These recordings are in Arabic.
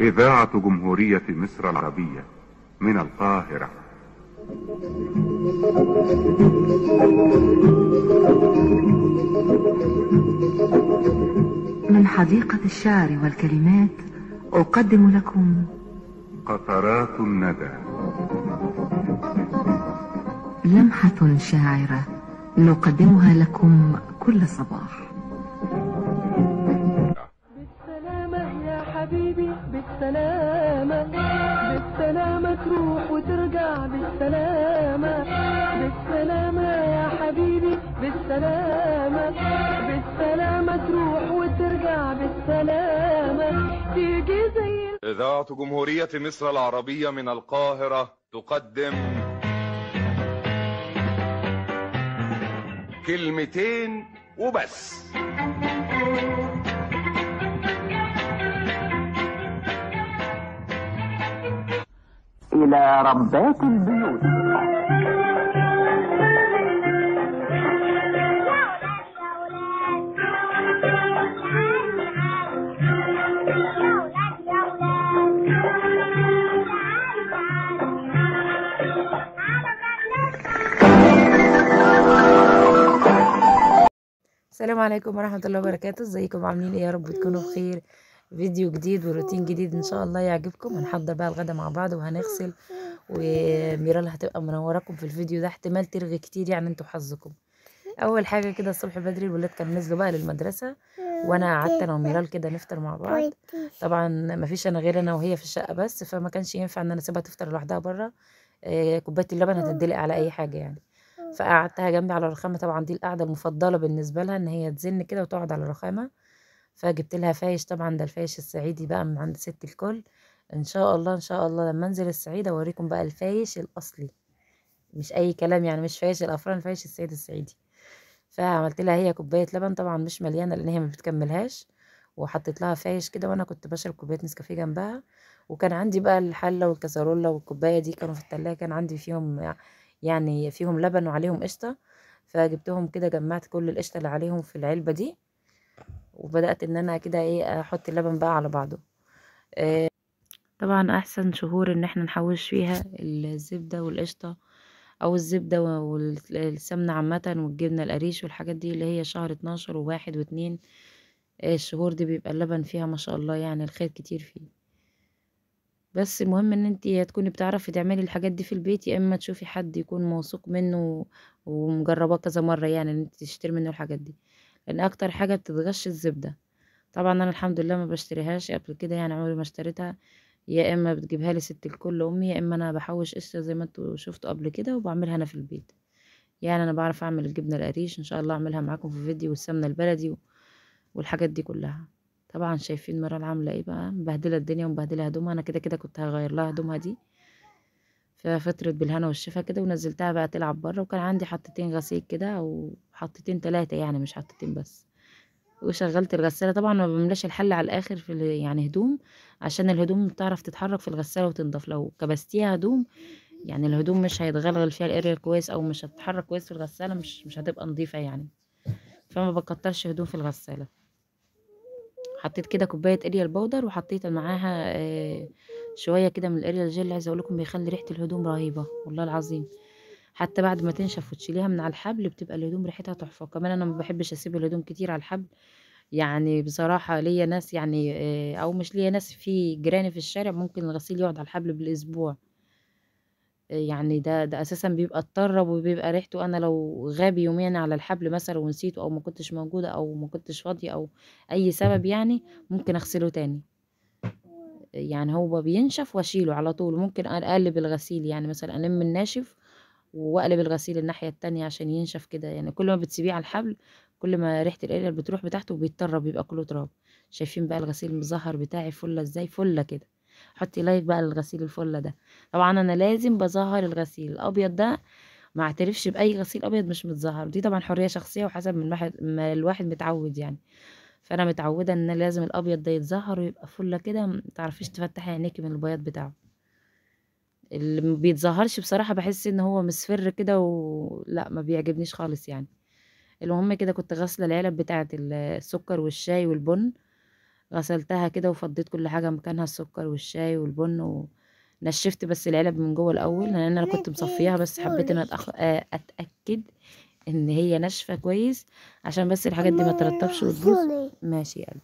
إذاعة جمهورية مصر العربية من القاهرة من حديقة الشعر والكلمات أقدم لكم قطرات الندى لمحة شاعرة نقدمها لكم كل صباح حبيبي بالسلامة بالسلامة تروح وترجع بالسلامة بالسلامة يا حبيبي بالسلامة بالسلامة تروح وترجع بالسلامة تيجي زي إذاعة جمهورية مصر العربية من القاهرة تقدم كلمتين وبس إلى ربات البيوت السلام عليكم ورحمة الله وبركاته ازيكم عاملين ايه يا رب تكونوا بخير فيديو جديد وروتين جديد ان شاء الله يعجبكم هنحضر بقى الغدا مع بعض وهنغسل وميرال هتبقى منوراكم في الفيديو ده احتمال ترغي كتير يعني انتوا حظكم اول حاجه كده الصبح بدري الولاد كانوا نزلوا بقى للمدرسه وانا قعدت انا وميرال كده نفطر مع بعض طبعا ما فيش انا غير انا وهي في الشقه بس فما كانش ينفع ان انا اسيبها تفطر لوحدها بره آه، كوبايه اللبن هتدلق على اي حاجه يعني فقعدتها جنبي على الرخامه طبعا دي القعده المفضله بالنسبه لها ان هي تزن كده وتقعد على الرخامه فجبت لها فايش طبعا ده الفايش الصعيدي بقى من عند ست الكل ان شاء الله ان شاء الله لما انزل الصعيد اوريكم بقى الفايش الاصلي مش اي كلام يعني مش فايش الافران فايش السيد الصعيدي فعملت لها هي كوبايه لبن طبعا مش مليانه لان هي ما بتكملهاش وحطيت لها فايش كده وانا كنت بشرب كوبايه نسكافيه جنبها وكان عندي بقى الحله والكسرولة والكوبايه دي كانوا في التلاجة كان عندي فيهم يعني فيهم لبن وعليهم قشطه فجبتهم كده جمعت كل القشطه اللي عليهم في العلبه دي وبدات ان انا كده ايه احط اللبن بقى على بعضه آه، طبعا احسن شهور ان احنا نحوش فيها الزبده والقشطه او الزبده والسمنه عامه والجبنه القريش والحاجات دي اللي هي شهر اتناشر وواحد واتنين آه، الشهور دي بيبقى اللبن فيها ما شاء الله يعني الخير كتير فيه بس المهم ان انت تكوني بتعرفي تعملي الحاجات دي في البيت يا اما تشوفي حد يكون موثوق منه ومجرباه كذا مره يعني ان انت تشتري منه الحاجات دي ان اكتر حاجه بتتغش الزبده طبعا انا الحمد لله ما بشتريهاش قبل كده يعني عمري ما اشتريتها يا اما بتجيبها لي ست الكل امي يا اما انا بحوش قشطه زي ما انتوا شفتوا قبل كده وبعملها انا في البيت يعني انا بعرف اعمل الجبنه القريش ان شاء الله اعملها معاكم في فيديو والسمنه البلدي والحاجات دي كلها طبعا شايفين مرال عامله ايه بقى مبهدله الدنيا ومبهدله هدومها انا كده كده كنت هغير لها هدومها دي ففطرت بالهنا والشفا كده ونزلتها بقى تلعب بره وكان عندي حطتين غسيل كده وحطتين ثلاثه تلاتة يعني مش حطتين بس وشغلت الغسالة طبعا ما بملاش الحل على الاخر في يعني هدوم عشان الهدوم تعرف تتحرك في الغسالة وتنضف لو كبستيها هدوم يعني الهدوم مش هيتغلغل فيها الاريا كويس او مش هتتحرك كويس في الغسالة مش مش هتبقى نظيفة يعني فما بكترش هدوم في الغسالة حطيت كده كوباية اريا البودر وحطيت معاها آه شويه كده من الاريال جل عايزه اقول لكم بيخلي ريحه الهدوم رهيبه والله العظيم حتى بعد ما تنشف وتشيليها من على الحبل بتبقى الهدوم ريحتها تحفه كمان انا ما بحبش اسيب الهدوم كتير على الحبل يعني بصراحه ليا ناس يعني آه، او مش ليا ناس في جيراني في الشارع ممكن الغسيل يقعد على الحبل بالاسبوع آه، يعني ده ده اساسا بيبقى اتطرب وبيبقى ريحته انا لو غاب يومين على الحبل مثلا ونسيته او ما كنتش موجوده او ما كنتش فاضيه او اي سبب يعني ممكن اغسله تاني يعني هو بينشف واشيله على طول ممكن اقلب الغسيل يعني مثلا الم الناشف واقلب الغسيل الناحيه التانية عشان ينشف كده يعني كل ما بتسيبيه على الحبل كل ما ريحه القلقل بتروح بتاعته وبيتطرب بيبقى كله تراب شايفين بقى الغسيل المزهر بتاعي فله ازاي فله كده حطي لايك بقى للغسيل الفله ده طبعا انا لازم بزهر الغسيل الابيض ده ما اعترفش باي غسيل ابيض مش متزهر دي طبعا حريه شخصيه وحسب ما الواحد متعود يعني فانا متعوده ان لازم الابيض ده يتزهر ويبقى فله كده متعرفيش تفتحي عينيكي من البياض بتاعه اللي ما بيتزهرش بصراحه بحس ان هو مصفر كده ولا ما بيعجبنيش خالص يعني المهم كده كنت غاسله العلب بتاعه السكر والشاي والبن غسلتها كده وفضيت كل حاجه مكانها السكر والشاي والبن ونشفت بس العلب من جوه الاول لان انا كنت مصفيها بس حبيت ان اتاكد ان هي ناشفه كويس عشان بس الحاجات دي ما ترطبش وتبوظ إيه؟ ماشي يعني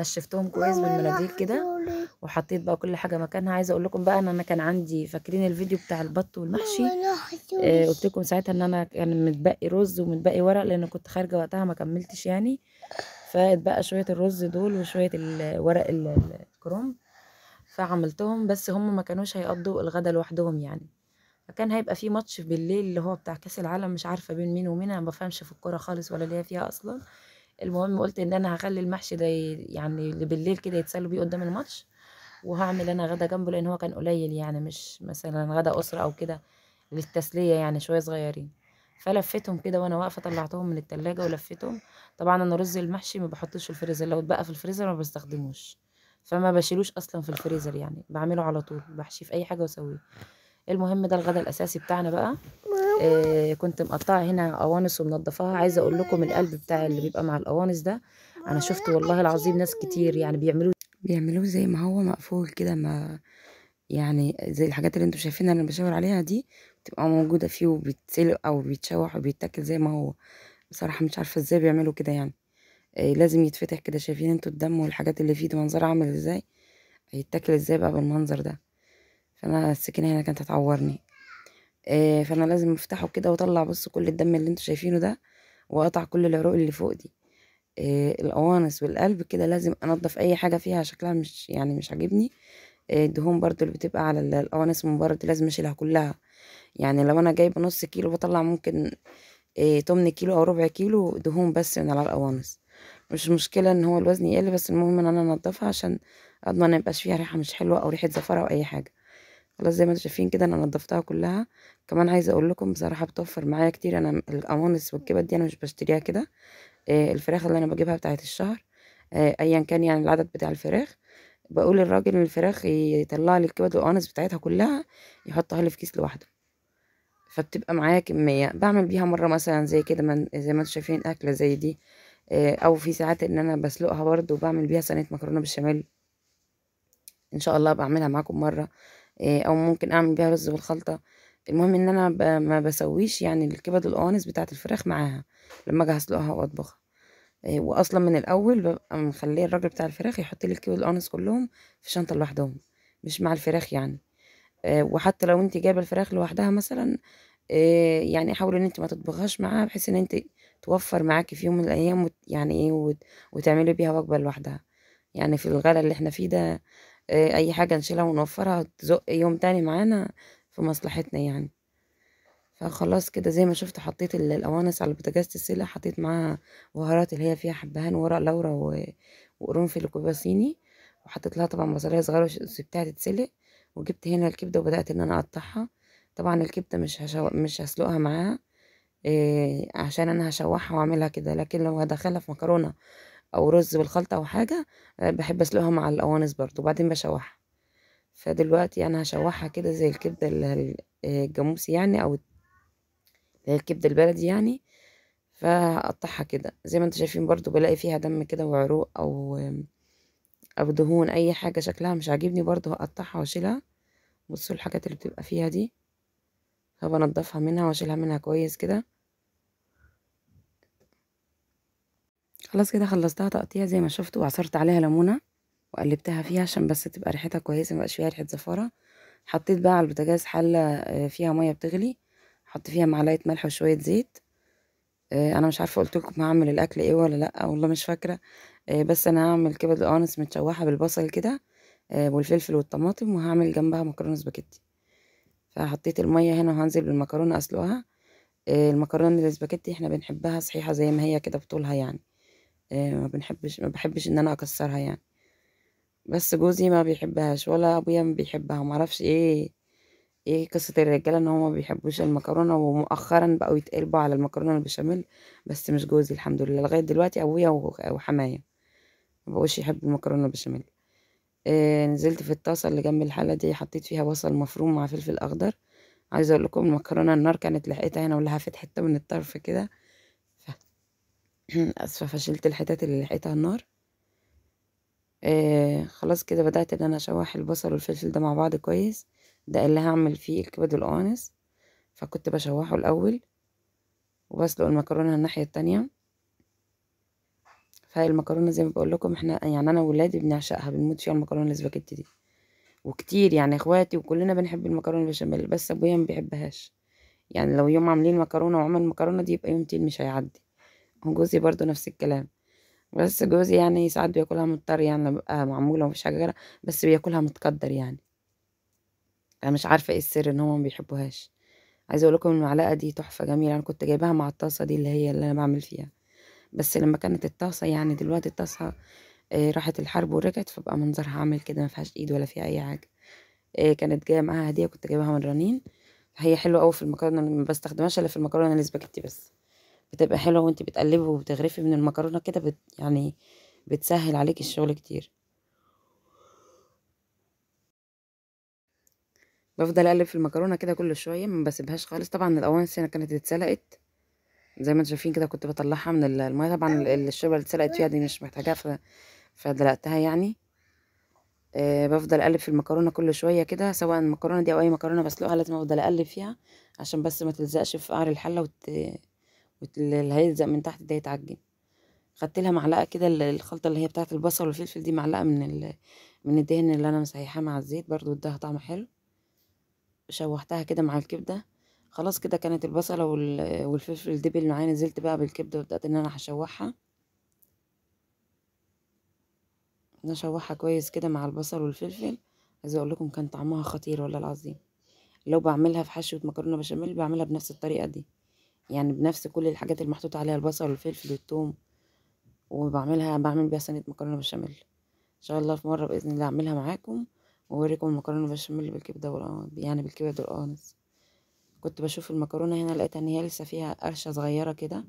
نشفتهم كويس بالمناديل كده إيه؟ وحطيت بقى كل حاجه مكانها عايزه اقول لكم بقى ان انا كان عندي فاكرين الفيديو بتاع البط والمحشي آه قلت لكم ساعتها ان انا كان يعني متبقي رز ومتبقي ورق لان كنت خارجه وقتها ما كملتش يعني فاتبقى شويه الرز دول وشويه الورق الكرنب فعملتهم بس هم ما كانوش هيقضوا الغدا لوحدهم يعني فكان هيبقى في ماتش بالليل اللي هو بتاع كاس العالم مش عارفه بين مين ومين انا ما بفهمش في الكوره خالص ولا ليا فيها اصلا المهم قلت ان انا هخلي المحشي ده يعني اللي بالليل كده يتسلوا بيه قدام الماتش وهعمل انا غدا جنبه لان هو كان قليل يعني مش مثلا غدا اسره او كده للتسليه يعني شويه صغيرين فلفتهم كده وانا واقفه طلعتهم من التلاجة ولفتهم طبعا انا رز المحشي ما بحطوش في الفريزر لو اتبقى في الفريزر ما بستخدموش فما بشيلوش اصلا في الفريزر يعني بعمله على طول بحشيه في اي حاجه واسويه المهم ده الغدا الاساسي بتاعنا بقى آه كنت مقطعه هنا قوانص ومنضفاها عايزه اقول لكم القلب بتاع اللي بيبقى مع القوانص ده انا شفت والله العظيم ناس كتير يعني بيعملوه بيعملوه زي ما هو مقفول كده ما يعني زي الحاجات اللي انتم شايفينها اللي بشاور عليها دي بتبقى موجوده فيه وبيتسلق او بيتشوح وبيتاكل زي ما هو بصراحه مش عارفه ازاي بيعملوا كده يعني آه لازم يتفتح كده شايفين انتم الدم والحاجات اللي فيه ده منظر عامل ازاي هيتاكل ازاي بقى بالمنظر ده فانا السكينه هنا كانت هتعورني آه فانا لازم افتحه كده واطلع بص كل الدم اللي انتوا شايفينه ده واقطع كل العروق اللي فوق دي آه القوانص والقلب كده لازم انضف اي حاجه فيها شكلها مش يعني مش عاجبني آه، الدهون برضو اللي بتبقى على القوانص من بره دي لازم اشيلها كلها يعني لو انا جايبه نص كيلو بطلع ممكن إيه تمن كيلو او ربع كيلو دهون بس من على القوانص مش مشكلة ان هو الوزن يقل بس المهم ان انا انضفها عشان اضمن ميبقاش فيها ريحة مش حلوة او ريحة زفرة او اي حاجة خلاص زي ما انتم شايفين كده انا نضفتها كلها كمان عايزه اقول لكم بصراحه بتوفر معايا كتير انا القوانص والكبد دي انا مش بشتريها كده آه، الفراخ اللي انا بجيبها بتاعه الشهر آه، ايا كان يعني العدد بتاع الفراخ بقول للراجل ان الفراخ يطلع لي الكبد والقوانص بتاعتها كلها يحطها لي في كيس لوحده فبتبقى معايا كميه بعمل بيها مره مثلا زي كده من زي ما انتم شايفين اكله زي دي آه، او في ساعات ان انا بسلقها برده وبعمل بيها صينيه مكرونه بالشمال ان شاء الله بعملها معاكم مره آه، او ممكن اعمل بيها رز بالخلطه المهم ان انا ما بسويش يعني الكبد القوانص بتاعه الفراخ معاها لما اجي اسلقها واطبخها آه، واصلا من الاول ببقى مخليه الراجل بتاع الفراخ يحط لي الكبد القوانص كلهم في شنطه لوحدهم مش مع الفراخ يعني آه، وحتى لو انت جايبه الفراخ لوحدها مثلا يعني حاولي ان انت ما تطبخهاش معاها بحيث ان انت توفر معاكي في يوم من الايام يعني ايه وتعملي بيها وجبه لوحدها يعني في الغلا اللي احنا فيه ده آه، اي حاجة نشيلها ونوفرها تزق يوم تاني معانا في مصلحتنا يعني فخلاص كده زي ما شفت حطيت الاوانس على بوتاجاز السلة حطيت معاها بهارات اللي هي فيها حبهان ورق لورا وقرنفل وكوبا صيني وحطيت لها طبعا بصلايه صغيره سبتها تتسلق وجبت هنا الكبده وبدات ان انا اقطعها طبعا الكبده مش هشو... مش هسلقها معاها إيه عشان انا هشوحها واعملها كده لكن لو هدخلها في مكرونه او رز بالخلطه او حاجه آه، بحب اسلقها مع القوانص برضو وبعدين بشوحها فدلوقتي انا هشوحها كده زي الكبده آه، الجاموسي يعني او الكبده البلدي يعني فاقطعها كده زي ما انتم شايفين برضو بلاقي فيها دم كده وعروق او آه، او دهون اي حاجه شكلها مش عاجبني برضو هقطعها واشيلها بصوا الحاجات اللي بتبقى فيها دي هبقى انضفها منها واشيلها منها كويس كده خلاص كده خلصتها تقطيع زي ما شفتوا وعصرت عليها ليمونه وقلبتها فيها عشان بس تبقى ريحتها كويسه ما فيها ريحه زفاره حطيت بقى على البوتاجاز حله آه، فيها ميه بتغلي حط فيها معلقه ملح وشويه زيت آه، انا مش عارفه قلت لكم هعمل الاكل ايه ولا لا والله مش فاكره آه، بس انا هعمل كبد القانص متشوحه بالبصل كده والفلفل والطماطم وهعمل جنبها مكرونه سباكيتي فحطيت الميه هنا وهنزل بالمكرونه اسلقها المكرونه السباكيتي احنا بنحبها صحيحه زي ما هي كده بطولها يعني آه، ما بنحبش ما بحبش ان انا اكسرها يعني بس جوزي ما بيحبهاش ولا ابويا ما بيحبها ما اعرفش ايه ايه قصه الرجاله ان هم ما بيحبوش المكرونه ومؤخرا بقوا يتقلبوا على المكرونه البشاميل بس مش جوزي الحمد لله لغايه دلوقتي ابويا وحمايا ما بقوش يحب المكرونه البشاميل إيه نزلت في الطاسه اللي جنب الحله دي حطيت فيها بصل مفروم مع فلفل اخضر عايزه اقول لكم المكرونه النار كانت لحقتها هنا ولها حته من الطرف كده اسفه فشلت الحتات اللي لحقتها النار آه خلاص كده بدات ان انا اشوح البصل والفلفل ده مع بعض كويس ده اللي هعمل فيه الكبد والقوانص فكنت بشوحه الاول وبسلق المكرونه الناحيه التانية المكرونه زي ما بقول لكم احنا يعني انا وولادي بنعشقها بنموت فيها المكرونه الاسباجيتي دي وكتير يعني اخواتي وكلنا بنحب المكرونه البشاميل بس ابويا ما بيحبهاش يعني لو يوم عاملين مكرونه وعمل مكرونه دي يبقى يوم تاني مش هيعدي وجوزي برضو نفس الكلام بس جوزي يعني ساعات بياكلها مضطر يعني ببقى معمولة ومفيش حاجة غيرها بس بياكلها متقدر يعني انا مش عارفة ايه السر ان هما مبيحبوهاش عايزة اقول لكم المعلقة دي تحفة جميلة انا كنت جايباها مع الطاسة دي اللي هي اللي انا بعمل فيها بس لما كانت الطاسة يعني دلوقتي الطاسة إيه راحت الحرب ورجعت فبقى منظرها عامل كده مفيهاش ايد ولا فيها اي حاجة إيه كانت جاية معاها هدية كنت جايباها من رنين هي حلوة اوي في المكرونة ما بستخدمهاش الا في المكرونة الاسباجيتي بس بتبقى حلوه وانت بتقلبي وبتغرفي من المكرونه كده بت يعني بتسهل عليكي الشغل كتير بفضل اقلب في المكرونه كده كل شويه ما بسيبهاش خالص طبعا الاوانس هنا كانت اتسلقت زي ما انتم شايفين كده كنت بطلعها من الميه طبعا الشوربه اللي اتسلقت فيها دي مش محتاجاها ف... فدلقتها يعني أه بفضل اقلب في المكرونه كل شويه كده سواء المكرونه دي او اي مكرونه بسلقها لازم افضل اقلب فيها عشان بس ما تلزقش في قعر الحله وت... اللي هيلزق من تحت ده يتعجن خدت لها معلقه كده الخلطه اللي هي بتاعه البصل والفلفل دي معلقه من من الدهن اللي انا مسيحاه مع الزيت برضو اداها طعم حلو شوحتها كده مع الكبده خلاص كده كانت البصله والفلفل دبل معايا نزلت بقى بالكبده وبدات ان انا هشوحها نشوحها كويس كده مع البصل والفلفل عايزه اقول لكم كان طعمها خطير والله العظيم لو بعملها في حشوه مكرونه بشاميل بعملها بنفس الطريقه دي يعني بنفس كل الحاجات اللي محطوط عليها البصل والفلفل والثوم وبعملها بعمل بيها صينيه مكرونه بشاميل ان شاء الله في مره باذن الله اعملها معاكم واوريكم المكرونه بشاميل بالكبده والقوانص يعني بالكبده والقوانص كنت بشوف المكرونه هنا لقيتها ان هي لسه فيها قرشه صغيره كده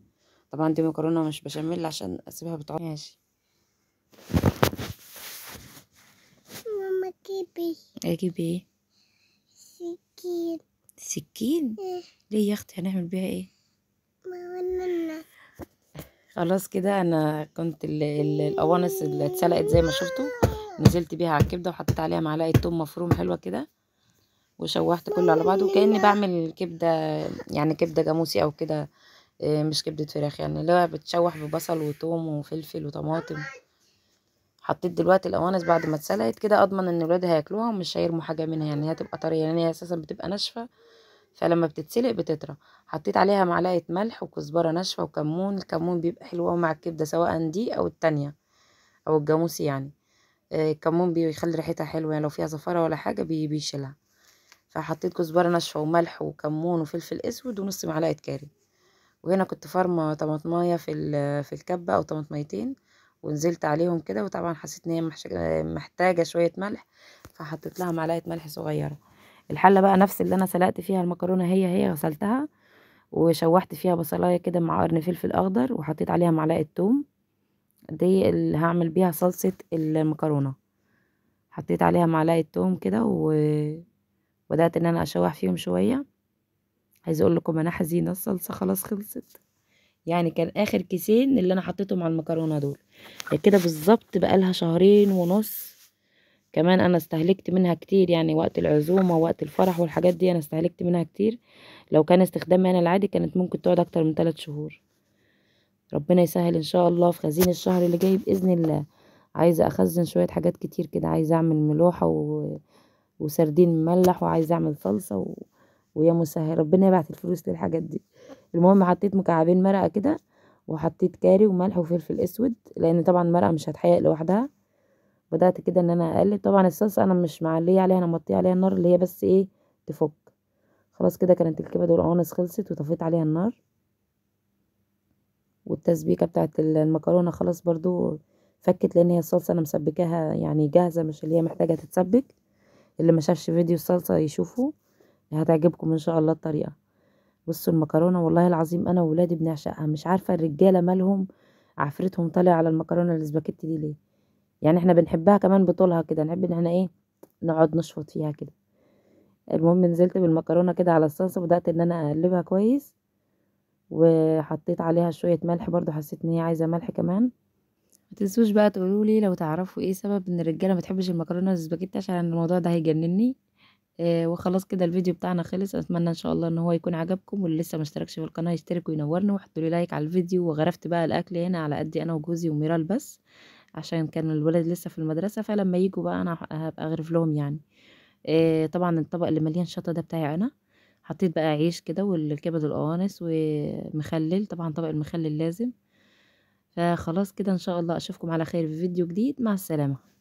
طبعا دي مكرونه مش بشاميل عشان اسيبها بتعوم ماشي ماما جيبي اجيب إيه؟, ايه سكين سكين إيه. ليه يا اختي هنعمل بيها ايه خلاص كده انا كنت القوانص اللي اتسلقت زي ما شفتوا نزلت بيها على الكبده وحطيت عليها معلقه توم مفروم حلوه كده وشوحت كله على بعضه وكاني بعمل كبده يعني كبده جاموسي او كده آه، مش كبده فراخ يعني اللي هو بتشوح ببصل وتوم وفلفل وطماطم حطيت دلوقتي القوانص بعد ما اتسلقت كده اضمن ان الولاد هياكلوها ومش هيرموا حاجه منها يعني هتبقى طريه يعني هي اساسا بتبقى ناشفه فلما بتتسلق بتطرى حطيت عليها معلقه ملح وكزبره ناشفه وكمون الكمون بيبقى حلو مع الكبده سواء دي او التانية او الجاموسي يعني آه، الكمون بيخلي ريحتها حلوه يعني لو فيها زفاره ولا حاجه بيشيلها فحطيت كزبره ناشفه وملح وكمون وفلفل اسود ونص معلقه كاري وهنا كنت فارمه طماطمايه في في الكبه او طماطميتين ونزلت عليهم كده وطبعا حسيت ان هي آه، محتاجه شويه ملح فحطيت لها معلقه ملح صغيره الحله بقى نفس اللي انا سلقت فيها المكرونه هي هي غسلتها وشوحت فيها بصلايه كده مع قرن فلفل اخضر وحطيت عليها معلقه توم دي اللي هعمل بيها صلصه المكرونه حطيت عليها معلقه توم كده وبدات ان انا اشوح فيهم شويه عايزه اقول لكم انا حزينه الصلصه خلاص خلصت يعني كان اخر كيسين اللي انا حطيتهم على المكرونه دول كده بالظبط بقالها شهرين ونص كمان انا استهلكت منها كتير يعني وقت العزومه وقت الفرح والحاجات دي انا استهلكت منها كتير لو كان استخدامي انا العادي كانت ممكن تقعد اكتر من ثلاث شهور ربنا يسهل ان شاء الله في خزين الشهر اللي جاي باذن الله عايزه اخزن شويه حاجات كتير كده عايزه اعمل ملوحه و... وسردين مملح وعايزه اعمل صلصه و... ويا مسهل ربنا يبعت الفلوس للحاجات دي المهم حطيت مكعبين مرقه كده وحطيت كاري وملح وفلفل اسود لان طبعا المرقه مش هتحيق لوحدها بدأت كده ان انا اقلب طبعا الصلصة انا مش معلية عليها انا مطيه عليها النار اللي هي بس ايه تفك خلاص كده كانت الكبد والقوانص خلصت وطفيت عليها النار والتسبيكة بتاعت المكرونة خلاص برضو فكت لان هي الصلصة انا مسبكاها يعني جاهزة مش اللي هي محتاجة تتسبك اللي ما شافش فيديو الصلصة يشوفه هتعجبكم ان شاء الله الطريقة بصوا المكرونة والله العظيم انا وولادي بنعشقها مش عارفة الرجالة مالهم عفرتهم طالع على المكرونة الاسباجيتي دي ليه يعني احنا بنحبها كمان بطولها كده نحب ان احنا ايه نقعد نشفط فيها كده المهم نزلت بالمكرونه كده على الصلصه بدات ان انا اقلبها كويس وحطيت عليها شويه ملح برضو حسيت ان هي عايزه ملح كمان ما تنسوش بقى تقولوا لي لو تعرفوا ايه سبب ان الرجاله ما تحبش المكرونه والسباكيتي عشان الموضوع ده هيجنني آه وخلاص كده الفيديو بتاعنا خلص اتمنى ان شاء الله ان هو يكون عجبكم واللي لسه ما اشتركش في القناه يشترك وينورنا وحطوا لي لايك على الفيديو وغرفت بقى الاكل هنا على قدي انا وجوزي وميرال بس عشان كان الولد لسه في المدرسة فلما يجوا بقى أنا هبقى أغرف لهم يعني إيه طبعا الطبق اللي مليان شطة ده بتاعي أنا حطيت بقى عيش كده والكبد القوانس ومخلل طبعا طبق المخلل لازم فخلاص كده إن شاء الله أشوفكم على خير في فيديو جديد مع السلامة